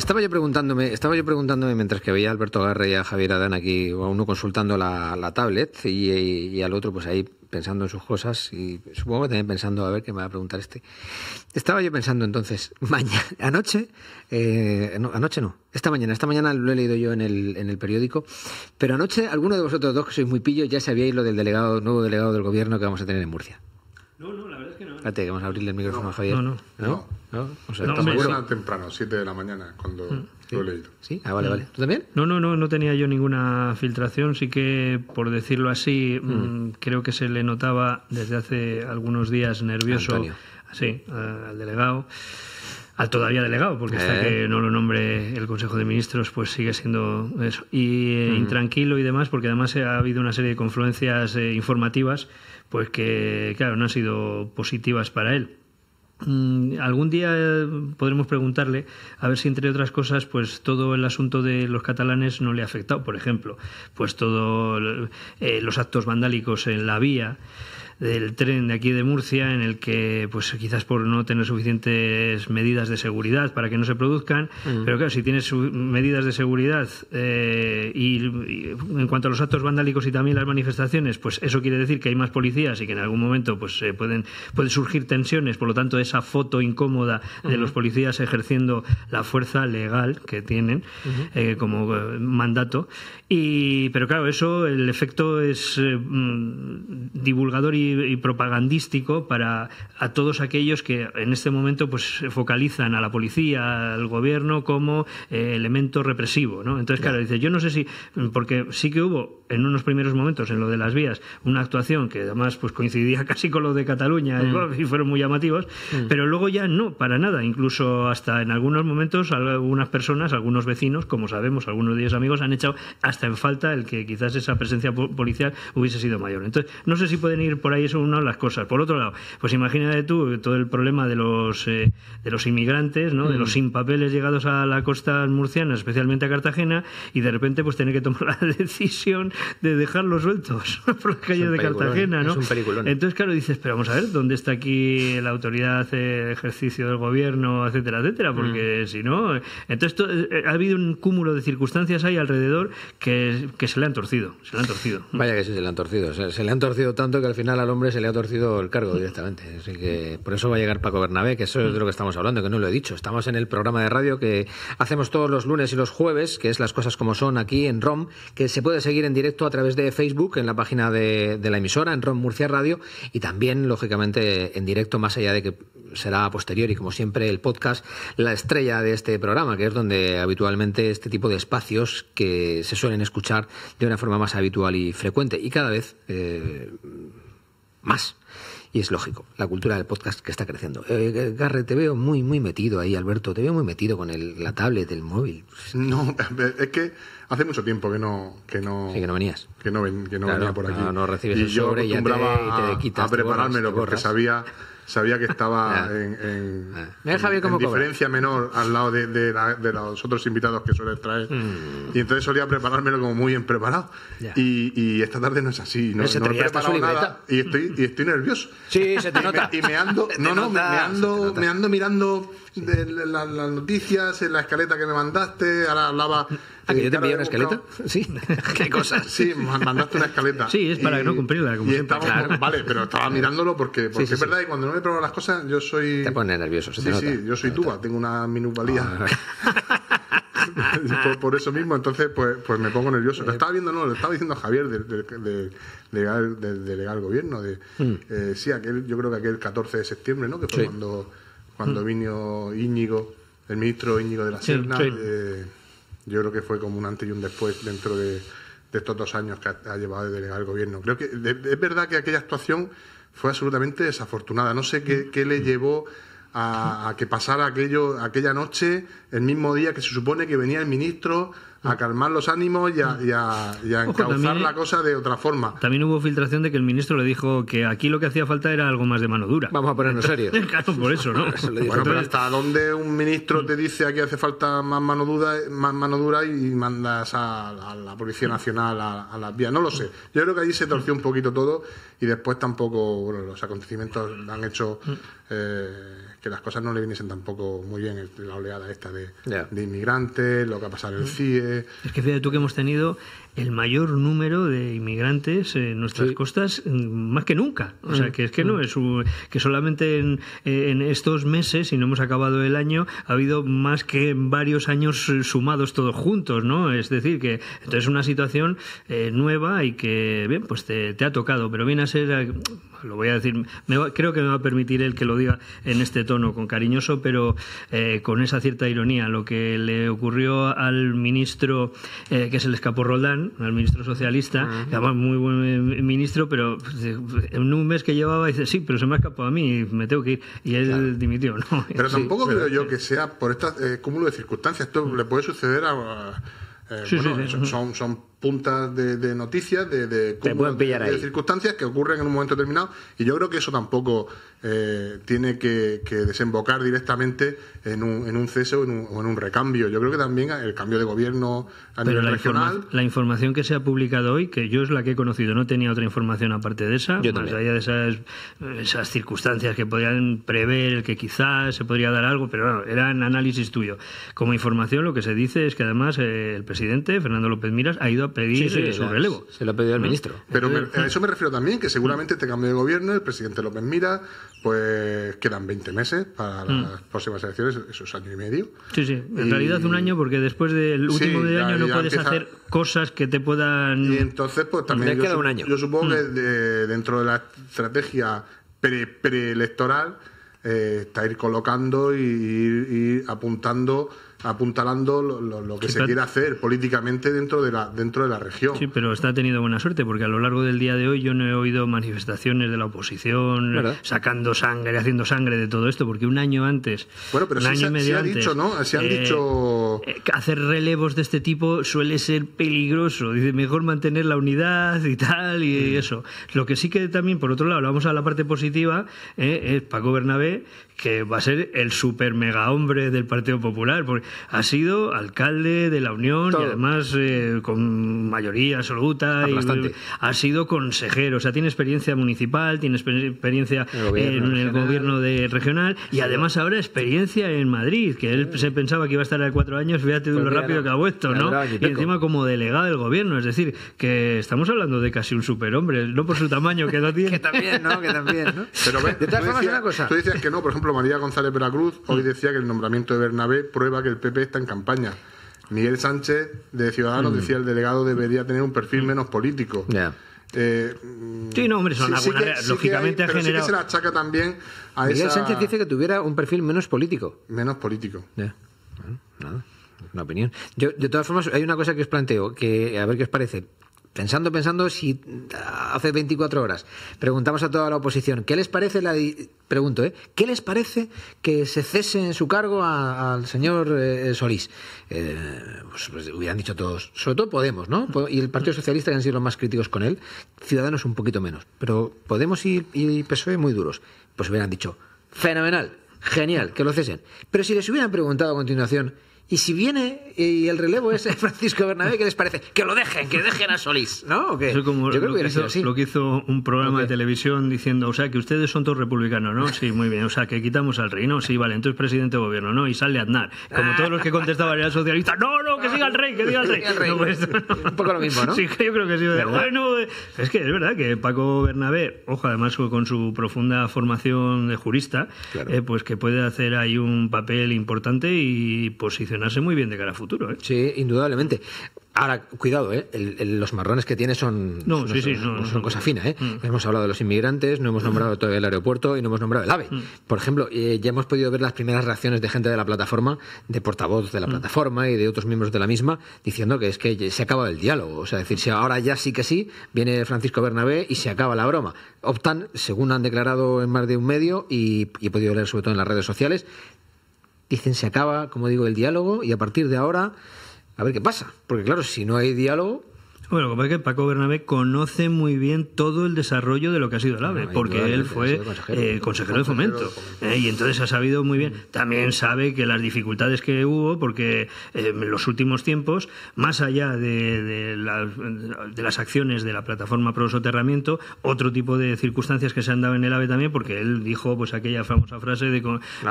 Estaba yo preguntándome, estaba yo preguntándome mientras que veía a Alberto Garre y a Javier Adán aquí, a uno consultando la, tablet y, al otro pues ahí pensando en sus cosas y supongo que también pensando a ver qué me va a preguntar este. Estaba yo pensando entonces, mañana, anoche, eh, no, anoche no, esta mañana, esta mañana lo he leído yo en el, en el periódico, pero anoche alguno de vosotros dos que sois muy pillos ya sabíais lo del delegado, nuevo delegado del gobierno que vamos a tener en Murcia. No, no, la Espérate, que vamos a abrirle el micrófono a Javier. No, no. ¿No? no. o sea, temprano, 7 de la mañana, cuando mm. lo he leído. Sí, ah, vale, vale. ¿Tú también? No, no, no, no tenía yo ninguna filtración. Sí que, por decirlo así, mm, mm. creo que se le notaba desde hace algunos días nervioso Antonio. sí, al delegado al todavía delegado, porque hasta eh. que no lo nombre el Consejo de Ministros, pues sigue siendo Y eh, intranquilo y demás, porque además ha habido una serie de confluencias eh, informativas, pues que, claro, no han sido positivas para él. Mm, algún día podremos preguntarle a ver si entre otras cosas pues todo el asunto de los catalanes no le ha afectado por ejemplo pues todos los actos vandálicos en la vía del tren de aquí de Murcia, en el que, pues quizás por no tener suficientes medidas de seguridad para que no se produzcan, pero claro, si tienes medidas de seguridad eh, y, en cuanto a los actos vandálicos y también las manifestaciones, pues eso quiere decir que hay más policías y que en algún momento pues eh, pueden, pueden surgir tensiones, por lo tanto esa foto incómoda de los policías ejerciendo la fuerza legal que tienen eh, como mandato. Y, pero claro, eso, el efecto es mm, divulgador y y, propagandístico para a todos aquellos que en este momento pues focalizan a la policía, al gobierno como eh, elemento represivo, ¿no? Entonces, claro, dice, yo no sé si porque sí que hubo en unos primeros momentos en lo de las vías una actuación que además pues coincidía casi con lo de Cataluña mm. y fueron muy llamativos, mm. pero luego ya no, para nada, incluso hasta en algunos momentos algunas personas, algunos vecinos, como sabemos, algunos de ellos amigos han echado hasta en falta el que quizás esa presencia policial hubiese sido mayor. Entonces, no sé si pueden ir por ahí eso una de las cosas. Por otro lado, pues imagínate tú todo el problema de los eh, de los inmigrantes, ¿no? De los mm. sin papeles llegados a la costa murciana, especialmente a Cartagena, y de repente pues tener que tomar la decisión de dejarlos sueltos por las calles de Cartagena, ¿no? Es un peliculón. Entonces, claro, dices, pero vamos a ver, ¿dónde está aquí la autoridad, el ejercicio del gobierno, etcétera, etcétera? Mm. Porque si no. Entonces, eh, ha habido un cúmulo de circunstancias ahí alrededor que, se le han torcido. Se le han torcido. Vaya que sí, se le han torcido. Se, le han torcido tanto que al final al hombre se le ha torcido el cargo directamente. Así que por eso va a llegar Paco Bernabé, que eso es de lo que estamos hablando, que no lo he dicho. Estamos en el programa de radio que hacemos todos los lunes y los jueves, que es Las Cosas Como Son aquí en ROM, que se puede seguir en directo a través de Facebook, en la página de, la emisora, en Ron Murcia Radio, y también, lógicamente, en directo, más allá de que será posterior y, como siempre, el podcast, la estrella de este programa, que es donde habitualmente este tipo de espacios que se suelen escuchar de una forma más habitual y frecuente, y cada vez eh, más. Y es lógico, la cultura del podcast que está creciendo. Eh, eh Garre, te veo muy, muy metido ahí, Alberto, te veo muy metido con la tablet, el móvil. No, es que hace mucho tiempo que no... Que no que no venías. Que no, ven, que no venía por aquí. No, y yo a, preparármelo porque sabía sabía que estaba ah. en, ah. diferencia menor al lado de, los otros invitados que suele traer. Mm. Y entonces solía preparármelo como muy bien preparado. Y, esta tarde no es así. No, no he preparado nada. Y estoy, y nervioso. Sí, se te nota. y me, me, ando, me ando mirando de las noticias, en la escaleta que me mandaste, ahora hablaba... ¿A que yo eh, te envié una escaleta? Sí, qué cosa? Sí, mandaste una escaleta. Sí, es para que no cumplirla, como Vale, pero estaba mirándolo porque, porque es verdad que cuando no me pruebo las cosas yo soy... Te pone nervioso, se Sí, nota, sí, yo soy tuba, tengo una minusvalía. Ah, por, eso mismo, entonces pues, pues me pongo nervioso. Lo estaba viendo, no, lo estaba diciendo Javier del de, legal gobierno. De, mm. eh, sí, aquel, yo creo que aquel 14 de septiembre, ¿no? Que fue cuando cuando mm. vino Íñigo, el ministro Íñigo de la Serna. Eh, yo creo que fue como un antes y un después dentro de, estos dos años que ha, llevado de delegar el gobierno. Creo que es verdad que aquella actuación fue absolutamente desafortunada. No sé mm. qué, le llevó a, a, que pasara aquello aquella noche, el mismo día que se supone que venía el ministro a calmar los ánimos y a, y a, a encauzar la cosa de otra forma. También hubo filtración de que el ministro le dijo que aquí lo que hacía falta era algo más de mano dura. Vamos a ponernos serios. claro, por eso, ¿no? bueno, pero hasta dónde un ministro te dice aquí hace falta más mano dura, más mano dura y mandas a, la Policía Nacional a, las vías. No lo sé. Yo creo que allí se torció un poquito todo y después tampoco bueno, los acontecimientos han hecho... Mm. Eh, que las cosas no le viniesen tampoco muy bien, la oleada esta de, inmigrantes, lo que ha pasado en el CIE. Es que fíjate tú que hemos tenido el mayor número de inmigrantes en nuestras costas mm, más que nunca. O sea, mm. que es que no, mm. es que solamente en, estos meses, y no hemos acabado el año, ha habido más que varios años sumados todos juntos, ¿no? Es decir, que entonces una situación eh, nueva y que, bien, pues te, ha tocado, pero viene a ser, eh, lo voy a decir, creo que me va a permitir el que lo diga en este tono, con cariñoso, pero eh, con esa cierta ironía, lo que le ocurrió al ministro que se le escapó Roldán, al ministro socialista, ah, además muy buen eh, ministro, pero pues, eh, en un mes que llevaba dice, sí, pero se me ha escapado a mí, me tengo que ir. Y él dimitió, ¿no? Pero tampoco creo yo que sea por este cúmulo de circunstancias. Esto le puede suceder a... son, son puntas de, noticias, de, circunstancias que ocurren en un momento determinado. Y yo creo que eso tampoco eh, tiene que, desembocar directamente en un, en cese o en un, recambio. Yo creo que también el cambio de gobierno a nivel la regional. la información que se ha publicado hoy, que yo es la que he conocido, no tenía otra información aparte de esa, más allá de esas, esas circunstancias que podían prever, que quizás se podría dar algo, pero bueno, un análisis tuyo. Como información, lo que se dice es que además eh, el presidente, Fernando López Miras, ha ido a pedir eh, Se lo ha pedido el mm. ministro. Pero a eso me refiero también, que seguramente este cambio de gobierno, el presidente López Mira, pues quedan 20 meses para las mm. próximas elecciones, eso es año y medio. Sí, sí, en realidad un año, porque después del último año no puedes hacer cosas que te puedan... Y entonces, pues también... Yo, queda un año. yo supongo que mm. dentro de la estrategia preelectoral... Eh, está ir colocando y ir apuntando apuntalando lo, que se quiere hacer políticamente dentro de la dentro de la región. Sí, pero está teniendo buena suerte porque a lo largo del día de hoy yo no he oído manifestaciones de la oposición sacando sangre, haciendo sangre de todo esto, porque un año antes, bueno, pero un se, ha dicho, ¿no? Se han eh, dicho eh, hacer relevos de este tipo suele ser peligroso. Dice, mejor mantener la unidad y tal, y mm. eso. Lo que sí que también, por otro lado, vamos a la parte positiva, eh, es Paco Bernabé, que va a ser el super mega hombre del Partido Popular, porque ha sido alcalde de la Unión y además eh, con mayoría absoluta. Ah, ha sido consejero, o sea, tiene experiencia municipal, tiene experiencia en el gobierno de regional y además ahora experiencia en Madrid, que él se pensaba que iba a estar a cuatro años años, fíjate de lo rápido que ha vuelto, ¿no? Y, encima como delegado del gobierno, es decir, que estamos hablando de casi un superhombre, no por su tamaño, que no tiene. que también, ¿no? Que también, ¿no? Pero Tú decías que no, por ejemplo, María González Veracruz hoy mm. decía que el nombramiento de Bernabé prueba que el PP está en campaña. Miguel Sánchez de Ciudadanos mm. decía el delegado debería tener un perfil mm. menos político. Eh, sí, no, hombre, son lógicamente ha se la achaca también Miguel Sánchez dice que tuviera un perfil menos político. Menos político. Una opinión. Yo, de todas formas, hay una cosa que os planteo, que a ver qué os parece. Pensando, pensando, si hace 24 horas preguntamos a toda la oposición, ¿qué les parece la... Pregunto, ¿eh? ¿Qué les parece que se cese en su cargo al señor eh, Solís? Eh, pues, pues, hubieran dicho todos, sobre todo Podemos, ¿no? Y el Partido Socialista, que han sido los más críticos con él, Ciudadanos un poquito menos, pero Podemos y, y PSOE muy duros. Pues hubieran dicho, fenomenal, genial, que lo cesen. Pero si les hubieran preguntado a continuación, y si viene eh, y el relevo es eh, Francisco Bernabé, ¿qué les parece? Que lo dejen, que dejen a Solís, ¿no? ¿O lo, que, hizo, lo que hizo un programa de televisión diciendo, o sea, que ustedes son todos republicanos, ¿no? Sí, muy bien, o sea, que quitamos al rey, ¿no? Sí, vale, entonces presidente de gobierno, ¿no? Y sale Aznar. Como todos los que contestaban el socialista. ¡No, no, no, que siga el rey, que siga el rey. Pues, un poco lo mismo, ¿no? Sí, yo creo que sí. Bueno, eh, es que es verdad que Paco Bernabé, ojo, además con su profunda formación de jurista, pues que puede hacer ahí un papel importante y posicionar posicionarse muy bien de cara a futuro. ¿eh? Sí, indudablemente. Ahora, cuidado, ¿eh? los marrones que tiene son, no, sí, sí, son cosa fina. ¿eh? Mm. Hemos hablado de los inmigrantes, no hemos mm. nombrado todavía el aeropuerto y no hemos nombrado el AVE. Mm. Por ejemplo, ya hemos podido ver las primeras reacciones de gente de la plataforma, de portavoz de la plataforma y de otros miembros de la misma, diciendo que es que se acaba el diálogo. O sea, decir, si ahora ya sí que sí, viene Francisco Bernabé y se acaba la broma. Optan, según han declarado en más de un medio y he podido leer sobre todo en las redes sociales, Dicen se acaba, como digo, el diálogo y a partir de ahora, a ver qué pasa. Porque claro, si no hay diálogo, bueno, lo que pasa es que Paco Bernabé conoce muy bien todo el desarrollo de lo que ha sido el AVE, ah, porque él fue eh, consejero, de fomento. Eh, y entonces ha sabido muy bien. También sabe que las dificultades que hubo, porque eh, en los últimos tiempos, más allá de, las acciones de la plataforma pro soterramiento, otro tipo de circunstancias que se han dado en el AVE también, porque él dijo pues aquella famosa frase de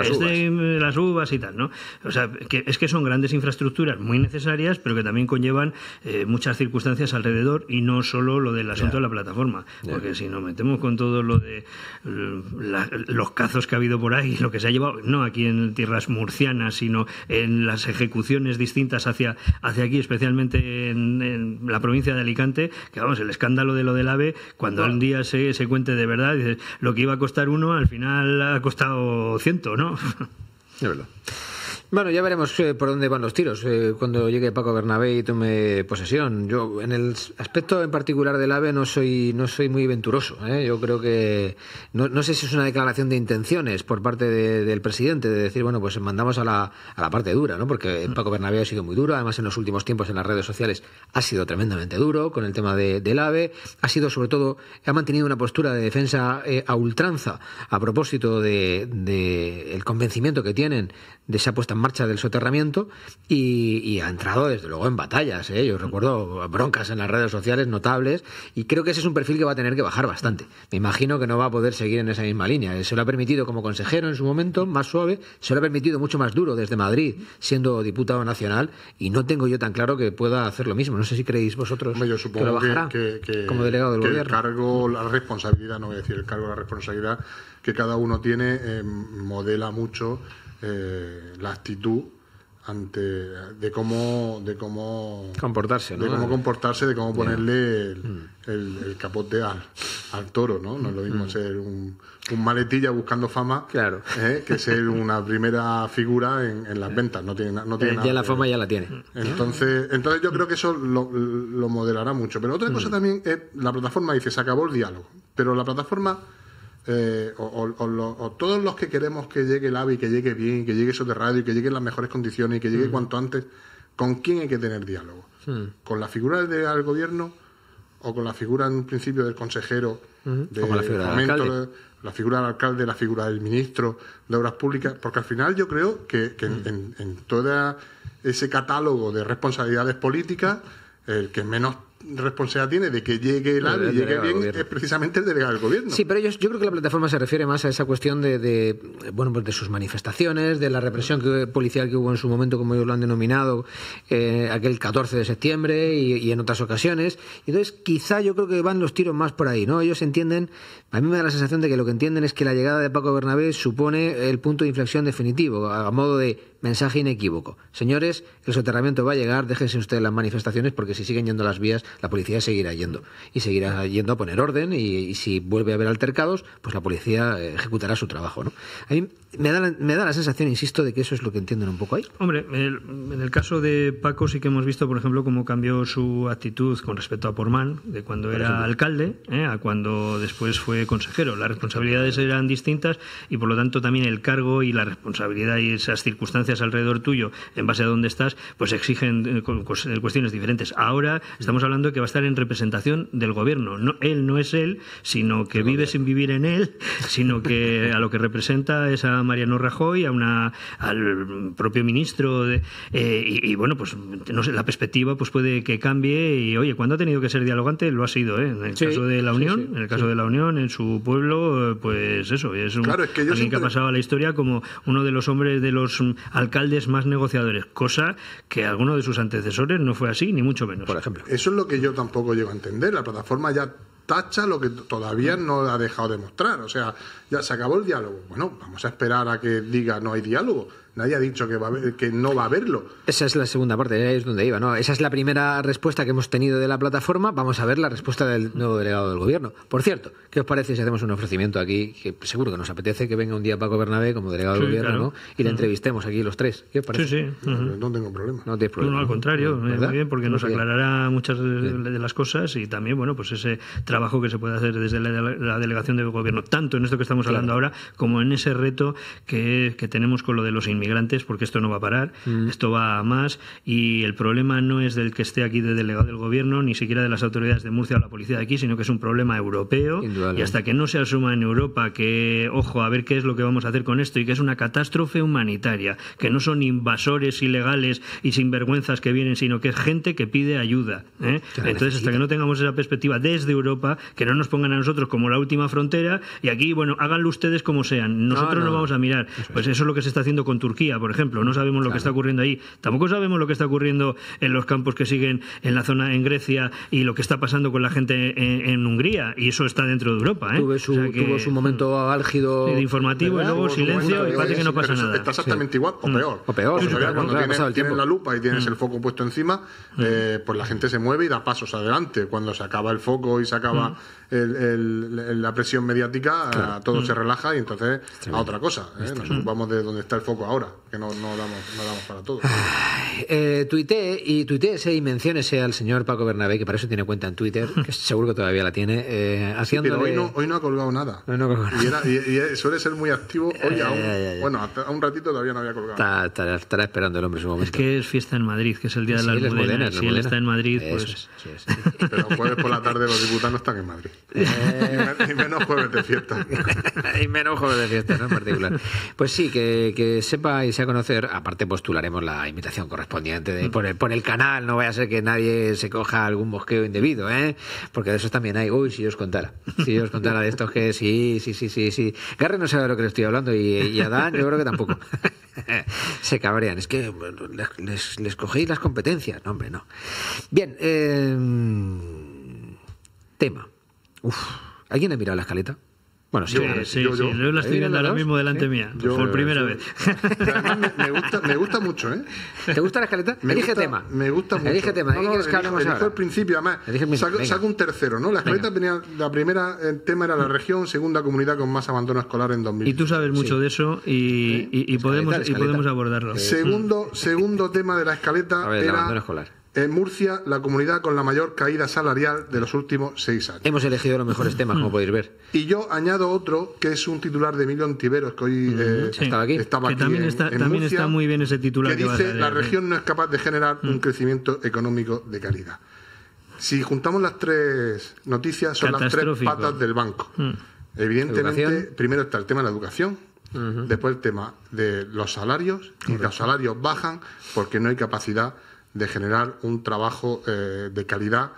este, las, uvas. y tal, ¿no? O sea, que, es que son grandes infraestructuras muy necesarias, pero que también conllevan muchas circunstancias alrededor y no solo lo del asunto de la plataforma. Porque si nos metemos con todo lo de mm, los cazos que ha habido por ahí, lo que se ha llevado, no aquí en tierras murcianas, sino en las ejecuciones distintas hacia, hacia aquí, especialmente en, la provincia de Alicante, que vamos, el escándalo de lo del AVE, cuando un día se, se cuente de verdad, dices, lo que iba a costar uno, al final ha costado ciento, ¿no? verdad. Bueno, ya veremos eh, por dónde van los tiros eh, cuando llegue Paco Bernabé y tome posesión. Yo, en el aspecto en particular del AVE, no soy, no soy muy venturoso. ¿eh? Yo creo que. No, sé si es una declaración de intenciones por parte del presidente de decir, bueno, pues mandamos a la, a la parte dura, ¿no? Porque mm. Paco Bernabé ha sido muy duro. Además, en los últimos tiempos en las redes sociales ha sido tremendamente duro con el tema de, del AVE. Ha sido, sobre todo, ha mantenido una postura de defensa a ultranza a propósito de el convencimiento que tienen de esa apuesta marcha del soterramiento y, ha entrado desde luego en batallas. ¿eh? Yo recuerdo broncas en las redes sociales notables y creo que ese es un perfil que va a tener que bajar bastante. Me imagino que no va a poder seguir en esa misma línea. Se lo ha permitido como consejero en su momento, más suave, se lo ha permitido mucho más duro desde Madrid, siendo diputado nacional y no tengo yo tan claro que pueda hacer lo mismo. No sé si creéis vosotros que que, como delegado del gobierno. El cargo, la responsabilidad, no voy a decir el cargo, la responsabilidad que cada uno tiene eh, modela mucho eh, la actitud ante de cómo de cómo comportarse de cómo comportarse de cómo ponerle mm. el, capote al, al, toro no no es lo mismo mm. ser un, maletilla buscando fama ¿eh? que ser una primera figura en, las ventas no tiene no eh, ya la fama ya la tiene entonces entonces yo creo que eso lo, modelará mucho pero otra mm. cosa también es la plataforma dice se acabó el diálogo pero la plataforma eh, o, todos los que queremos que llegue el AVE que llegue bien, que llegue radio y que llegue en las mejores condiciones y que llegue cuanto antes, ¿con quién hay que tener diálogo? Hmm. ¿Con la figura del gobierno o con la figura en un principio del consejero? De, la figura del alcalde? la figura del alcalde, la figura del ministro de Obras Públicas, porque al final yo creo que, hmm. en, en, todo ese catálogo de responsabilidades políticas, el que menos responsabilidad tiene de que llegue el AVE y llegue bien es precisamente el delegado del gobierno. Sí, pero yo, yo creo que la plataforma se refiere más a esa cuestión de, de, bueno pues de sus manifestaciones, de la represión policial que hubo en su momento, como ellos lo han denominado, eh, aquel 14 de septiembre y, y, en otras ocasiones. Entonces, quizá yo creo que van los tiros más por ahí, ¿no? Ellos entienden, a mí me da la sensación de que lo que entienden es que la llegada de Paco Bernabé supone el punto de inflexión definitivo, a modo de Mensaje inequívoco. Señores, el soterramiento va a llegar, déjense ustedes las manifestaciones porque si siguen yendo las vías, la policía seguirá yendo. Y seguirá yendo a poner orden y, si vuelve a haber altercados, pues la policía eh, ejecutará su trabajo. ¿no? A mí me da, la, me da la sensación, insisto, de que eso es lo que entienden un poco ahí. Hombre, en el caso de Paco sí que hemos visto, por ejemplo, cómo cambió su actitud con respecto a Porman, de cuando era alcalde ¿eh? a cuando después fue consejero. Las responsabilidades eran distintas y por lo tanto también el cargo y la responsabilidad y esas circunstancias alrededor tuyo, en base a dónde estás, pues exigen eh, pues, eh, cuestiones diferentes. Ahora estamos hablando que va a estar en representación del gobierno. No, él no es él, sino que vive sin vivir en él, sino que a lo que representa es a Mariano Rajoy, a una, al propio ministro. Eh, y, bueno, pues no sé, la perspectiva pues puede que cambie. Y oye, cuando ha tenido que ser dialogante, lo ha sido. En el caso de la Unión, en el caso de la Unión, en su pueblo, pues eso. Es un, claro, que, que ha pasado la historia como uno de los hombres de los alcaldes más negociadores, cosa que alguno de sus antecesores no fue así, ni mucho menos. Por ejemplo. Eso es lo que yo tampoco llego a entender. La plataforma ya tacha lo que todavía no ha dejado de mostrar. O sea, ya se acabó el diálogo. Bueno, vamos a esperar a que diga no hay diálogo Nadie ha dicho que, va a que no va a verlo Esa es la segunda parte, es donde iba, ¿no? Esa es la primera respuesta que hemos tenido de la plataforma. Vamos a ver la respuesta del nuevo delegado del gobierno. Por cierto, ¿qué os parece si hacemos un ofrecimiento aquí? Que seguro que nos apetece que venga un día Paco Bernabé como delegado del gobierno, Y le entrevistemos aquí los tres. ¿Qué os parece? No tengo problema. No al contrario, eh, muy bien, porque nos aclarará muchas de las cosas y también, bueno, pues ese trabajo que se puede hacer desde la, delegación del gobierno, tanto en esto que estamos hablando ahora, como en ese reto que, que tenemos con lo de los migrantes, porque esto no va a parar, mm. esto va a más, y el problema no es del que esté aquí de delegado del gobierno, ni siquiera de las autoridades de Murcia o la policía de aquí, sino que es un problema europeo, y hasta que no se asuma en Europa que, ojo, a ver qué es lo que vamos a hacer con esto, y que es una catástrofe humanitaria, que no son invasores ilegales y sinvergüenzas que vienen, sino que es gente que pide ayuda. ¿eh? Entonces, hasta que no tengamos esa perspectiva desde Europa, que no nos pongan a nosotros como la última frontera, y aquí, bueno, háganlo ustedes como sean, nosotros no, no vamos a mirar. Pues eso es lo que se está haciendo con tu Turquía, por ejemplo. No sabemos lo que está ocurriendo ahí. Tampoco sabemos lo que está ocurriendo en los campos que siguen en la zona en Grecia y lo que está pasando con la gente en, Hungría. Y eso está dentro de Europa. ¿eh? tuvo su momento álgido. informativo y luego silencio y parece que no pasa nada. Está exactamente igual o mm. peor. O peor. cuando tienes, la lupa y tienes mm. el foco puesto encima, mm. eh, pues la gente se mueve y da pasos adelante. Cuando se acaba el foco y se acaba el, la presión mediática, todo se relaja y entonces a otra cosa. ¿eh? Nos ocupamos de dónde está el foco ahora que no, damos, no damos para todo. Eh, tuiteé y ese y menciónese al señor Paco Bernabé, que para eso tiene cuenta en Twitter, que seguro que todavía la tiene. Eh, pero hoy no, hoy no, ha colgado nada. Y, era, y, eh, suele ser muy activo hoy aún. bueno, hasta un ratito todavía no había colgado. Está, estará esperando el hombre su momento. Es que es fiesta en Madrid, que es el día de las modernas. Si él está en Madrid, pues. Es, pero jueves por la tarde los diputados están en Madrid. Eh. Y, menos jueves de fiesta. y menos jueves de fiesta, ¿no? En particular. Pues sí, que sepa y sea conocer, aparte postularemos la invitación correspondiente de, mm. por, el, canal, no vaya a ser que nadie se coja algún bosqueo indebido, ¿eh? porque de eso también hay, uy, si yo os contara, si yo os contara de estos que sí, sí, sí, sí, sí, Garre no sabe de lo que le estoy hablando y, Adán yo creo que tampoco. se cabrean. Es que les, cogéis las competencias. hombre, no. Bien, eh, tema. ¿alguien ha mirado la escaleta? Bueno, sí, yo, sí, yo, sí. yo, yo la estoy viendo ahora mismo delante mía, por primera vez. me, gusta, me gusta mucho, ¿eh? ¿Te gusta la escaleta? Me Elige tema. Me gusta mucho. Elige tema. No, no, el mejor el principio, además. saco, saco, un tercero, ¿no? La escaleta tenía, la primera, el tema era la región, segunda comunidad con más abandono escolar en 2000. Y tú sabes mucho de eso y, ¿Eh? podemos, y podemos abordarlo. Segundo, segundo tema de la escaleta era... abandono escolar en Murcia la comunidad con la mayor caída salarial de los últimos seis años. Hemos elegido los mejores temas, como podéis ver. Y yo añado otro que es un titular de Emilio Antiveros, que hoy mm, eh, estaba aquí. también, está, muy bien ese titular. Que, que dice, la región no es capaz de generar un mm. crecimiento económico de calidad. Si juntamos las tres noticias, son las tres patas del banco. Mm. Evidentemente, primero está el tema de la educación, después el tema de los salarios, y los salarios bajan porque no hay capacidad de generar un trabajo eh, de calidad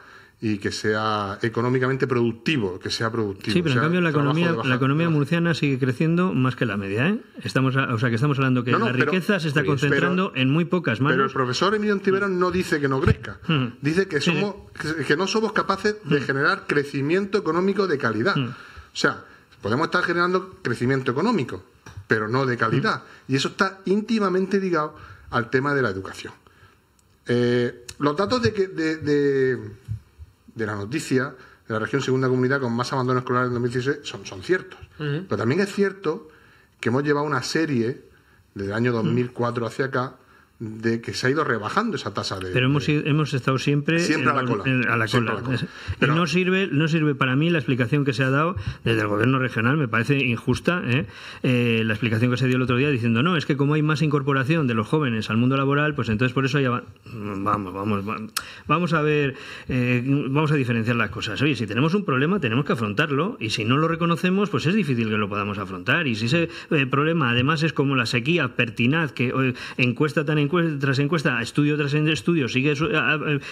y que sea económicamente productivo, que sea productivo. Sí, pero en cambio la economía, la economía murciana sigue creciendo más que la media, ¿eh? Estamos, o sea, que estamos hablando que la riqueza se está concentrando en muy pocas manos. Pero el profesor Emilio Tibera no dice que no crezca, mm. dice que somos que no somos capaces de mm. generar crecimiento económico de calidad. Mm. O sea, podemos estar generando crecimiento económico, pero no de calidad, y eso está íntimamente ligado al tema de la educación. Eh, los datos de, que, de, de, la noticia de la región segunda comunidad con más abandono escolar en 2016 son, son ciertos. Pero también es cierto que hemos llevado una serie desde el año 2004 mm. hacia acá de que se ha ido rebajando esa tasa de. Pero hemos, hemos estado siempre. a la cola. a la cola. no sirve, no sirve para mí la explicación que se ha dado desde el gobierno regional, me parece injusta, ¿eh? Eh, la explicación que se dio el otro día diciendo, no, es que como hay más incorporación de los jóvenes al mundo laboral, pues entonces por eso ya va... vamos, vamos, vamos a ver, eh, vamos a diferenciar las cosas. Oye, si tenemos un problema, tenemos que afrontarlo y si no lo reconocemos, pues es difícil que lo podamos afrontar. Y si ese problema además es como la sequía pertinaz que encuesta tan tras encuesta, estudio tras estudio, sigue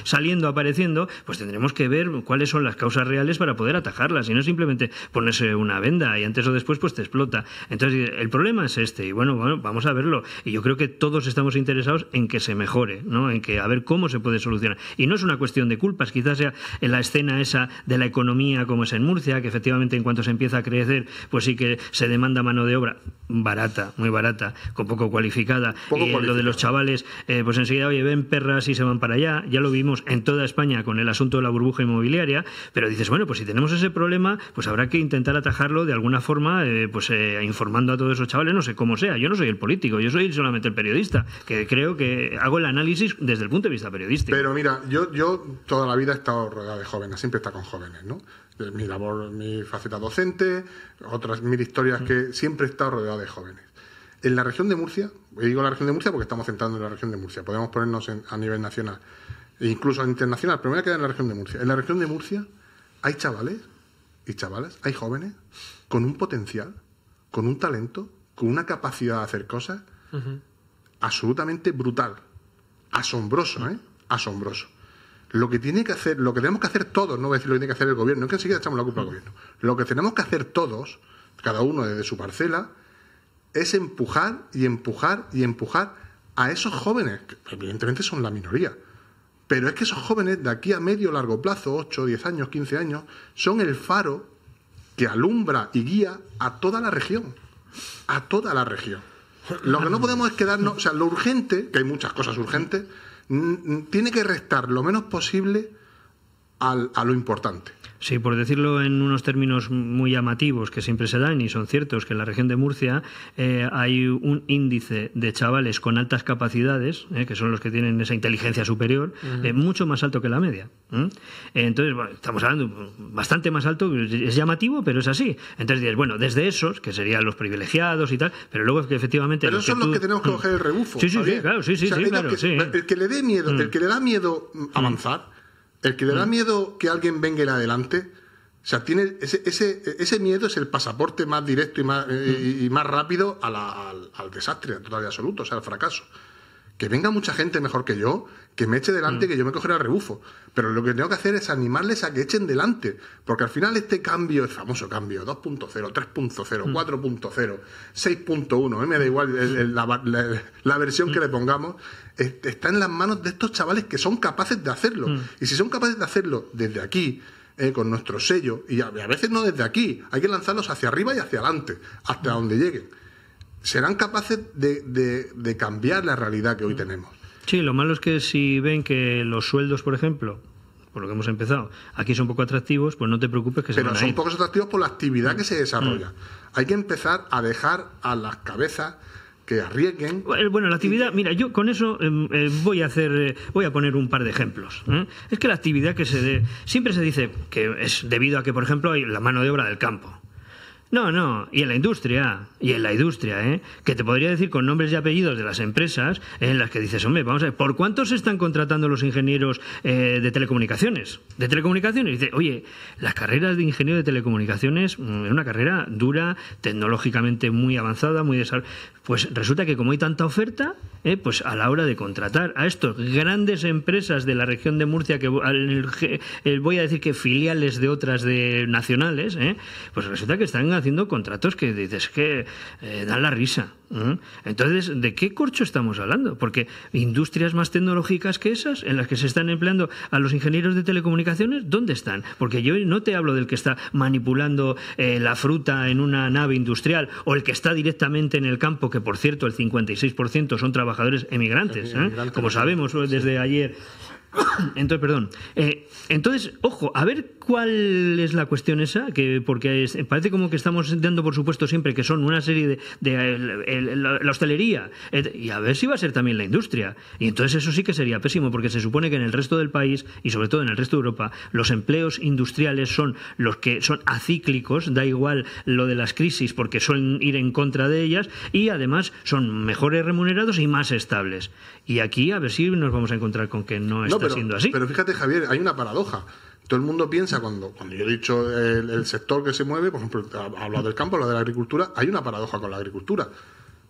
saliendo, apareciendo, pues tendremos que ver cuáles son las causas reales para poder atajarlas y no simplemente ponerse una venda y antes o después pues te explota. Entonces, el problema es este y bueno, bueno, vamos a verlo. Y yo creo que todos estamos interesados en que se mejore, En que a ver cómo se puede solucionar. Y no es una cuestión de culpas, quizás sea en la escena esa de la economía como es en Murcia, que efectivamente en cuanto se empieza a crecer, pues sí que se demanda mano de obra barata, muy barata, con poco cualificada. y lo de los chavales eh, pues enseguida, oye, ven perras y se van para allá. Ya lo vimos en toda España con el asunto de la burbuja inmobiliaria, pero dices, bueno, pues si tenemos ese problema, pues habrá que intentar atajarlo de alguna forma, eh, pues eh, informando a todos esos chavales, no sé cómo sea. Yo no soy el político, yo soy solamente el periodista, que creo que hago el análisis desde el punto de vista periodístico. Pero mira, yo, toda la vida he estado rodeado de jóvenes, siempre está con jóvenes, ¿no? Mi labor, mi faceta docente, otras mil historias mm. que siempre he estado rodeado de jóvenes. En la región de Murcia, digo la región de Murcia porque estamos centrando en la región de Murcia. Podemos ponernos a nivel nacional e incluso a internacional, pero me voy a quedar en la región de Murcia. En la región de Murcia hay chavales y chavalas, hay jóvenes con un potencial, con un talento, con una capacidad de hacer cosas absolutamente brutal. Asombroso, ¿eh? Asombroso. Lo que tiene que hacer, lo que tenemos que hacer todos, no voy a decir lo que tiene que hacer el gobierno, es que enseguida echamos la culpa al gobierno. Lo que tenemos que hacer todos, cada uno desde su parcela, es empujar y empujar y empujar a esos jóvenes, que evidentemente son la minoría, pero es que esos jóvenes de aquí a medio largo plazo, 8, 10 años, 15 años, son el faro que alumbra y guía a toda la región, a toda la región. Lo que no podemos es quedarnos, o sea, lo urgente, que hay muchas cosas urgentes, tiene que restar lo menos posible a lo importante. Sí, por decirlo en unos términos muy llamativos que siempre se dan y son ciertos, que en la región de Murcia eh, hay un índice de chavales con altas capacidades, eh, que son los que tienen esa inteligencia superior, eh, mucho más alto que la media. Entonces, estamos hablando bastante más alto, es llamativo, pero es así. Entonces dices, bueno, desde esos, que serían los privilegiados y tal, pero luego es que efectivamente... Pero son los que tenemos que mm. coger el rebufo. Sí, sí, sí claro, sí, sí, El que le dé miedo, el mm. que le da miedo mm. avanzar el que le da mm. miedo que alguien venga en adelante, o sea, tiene ese, ese, ese miedo es el pasaporte más directo y más, eh, mm. y, más rápido a la, al, al, desastre total y absoluto, o sea, al fracaso. Que venga mucha gente mejor que yo, que me eche delante, mm. que yo me cogeré el rebufo. Pero lo que tengo que hacer es animarles a que echen delante, porque al final este cambio, el famoso cambio, 2.0, 3.0, 4.0, 6.1, me da igual la, la, versión que mm. le pongamos, está en las manos de estos chavales que son capaces de hacerlo. Mm. Y si son capaces de hacerlo desde aquí, eh, con nuestro sello, y a, veces no desde aquí, hay que lanzarlos hacia arriba y hacia adelante, hasta donde lleguen, serán capaces de cambiar la realidad que hoy tenemos. Sí, lo malo es que si ven que los sueldos, por ejemplo, por lo que hemos empezado, aquí son poco atractivos, pues no te preocupes que se Pero son pocos atractivos por la actividad que se mm, desarrolla. Mm. Hay que empezar a dejar a las cabezas que arriesguen. Eh, bueno, la actividad, mira, yo con eso em, eh, voy a hacer, eh, voy a poner un par de ejemplos. Es que la actividad que se dé, siempre se dice que es debido a que, por ejemplo, hay la mano de obra del campo. No, no, y en la industria, y en la industria, ¿eh? Que te podría decir con nombres y apellidos de las empresas en las que dices, hombre, vamos a ver, ¿por cuántos se están contratando los ingenieros eh, de telecomunicaciones? De telecomunicaciones. Y dice, oye, las carreras de ingeniero de telecomunicaciones mm, es una carrera dura, tecnológicamente muy avanzada, muy desarrollada. Pues resulta que como hay tanta oferta, eh, pues a la hora de contratar a estos grandes empresas de la región de Murcia, que eh, voy a decir que filiales de otras de nacionales, eh, pues resulta que están haciendo contratos que dices que eh, dan la risa. Entonces, ¿de qué corcho estamos hablando? Porque industrias más tecnológicas que esas, en las que se están empleando a los ingenieros de telecomunicaciones, ¿dónde están? Porque yo no te hablo del que está manipulando eh, la fruta en una nave industrial o el que está directamente en el campo, que por cierto el 56% son trabajadores emigrantes, ¿eh? como sabemos desde ayer Entonces, perdón. Eh, entonces, ojo, a ver cuál es la cuestión esa, que porque parece como que estamos dando por supuesto siempre que son una serie de, la hostelería, y a ver si va a ser también la industria. Y entonces eso sí que sería pésimo, porque se supone que en el resto del país y sobre todo en el resto de Europa, los empleos industriales son los que son acíclicos, da igual lo de las crisis, porque suelen ir en contra de ellas, y además son mejores remunerados y más estables. Y aquí a ver si nos vamos a encontrar con que no es. No, pero, fíjate, Javier, hay una paradoja. Todo el mundo piensa, cuando, cuando yo he dicho el, sector que se mueve, por ejemplo, hablo del campo, hablo de la agricultura, hay una paradoja con la agricultura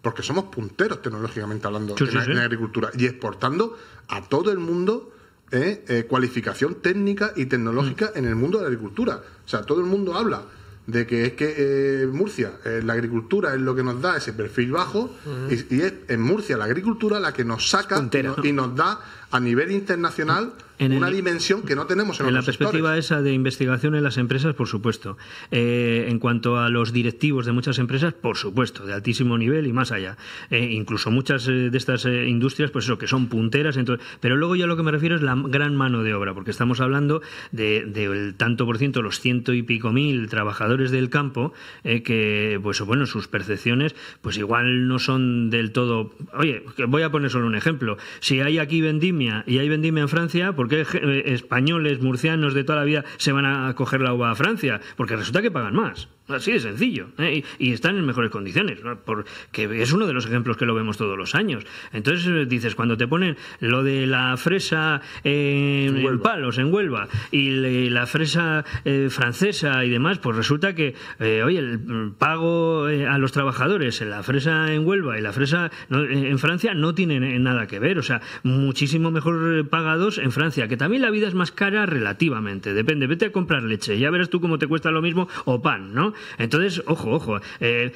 porque somos punteros tecnológicamente hablando en, la, agricultura y exportando a todo el mundo eh, eh, cualificación técnica y tecnológica mm. en el mundo de la agricultura. O sea, todo el mundo habla de que es que eh, Murcia, eh, la agricultura es lo que nos da ese perfil bajo y, es en Murcia la agricultura la que nos saca y, y, nos da a nivel internacional una dimensión que no tenemos en, en la perspectiva esa de investigación en las empresas, por supuesto. Eh, en cuanto a los directivos de muchas empresas, por supuesto, de altísimo nivel y más allá. incluso muchas de estas industrias, pues eso, que son punteras. Entonces, pero luego yo lo que me refiero es la gran mano de obra, porque estamos hablando de, del tanto por ciento, los ciento y pico mil trabajadores del campo eh, que, pues bueno, sus percepciones, pues igual no son del todo. Oye, voy a poner solo un ejemplo. Si hay aquí vendimia y hay vendimia en Francia, ¿por qué eh, españoles, murcianos de toda la vida se van a coger la uva a Francia? Porque resulta que pagan más. Así de sencillo. ¿eh? Y, están en mejores condiciones, porque es uno de los ejemplos que lo vemos todos los años. Entonces eh, dices, cuando te ponen lo de la fresa en, en Huelva, y la fresa eh, francesa y demás, pues resulta que, oye, el pago a los trabajadores en la fresa en Huelva y la fresa en Francia no tienen nada que ver. O sea, muchísimo mejor pagados en Francia, que también la vida es más cara relativamente. Depende, vete a comprar leche, ya verás tú cómo te cuesta lo mismo o pan, ¿no? Entonces, ojo, ojo. Eh,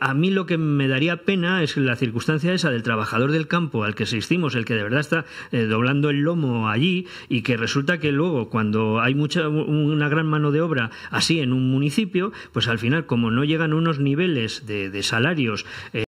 a mí lo que me daría pena es la circunstancia esa del trabajador del campo al que se el que de verdad está eh, doblando el lomo allí y que resulta que luego cuando hay mucha una gran mano de obra así en un municipio, pues al final como no llegan unos niveles de, de salarios eh,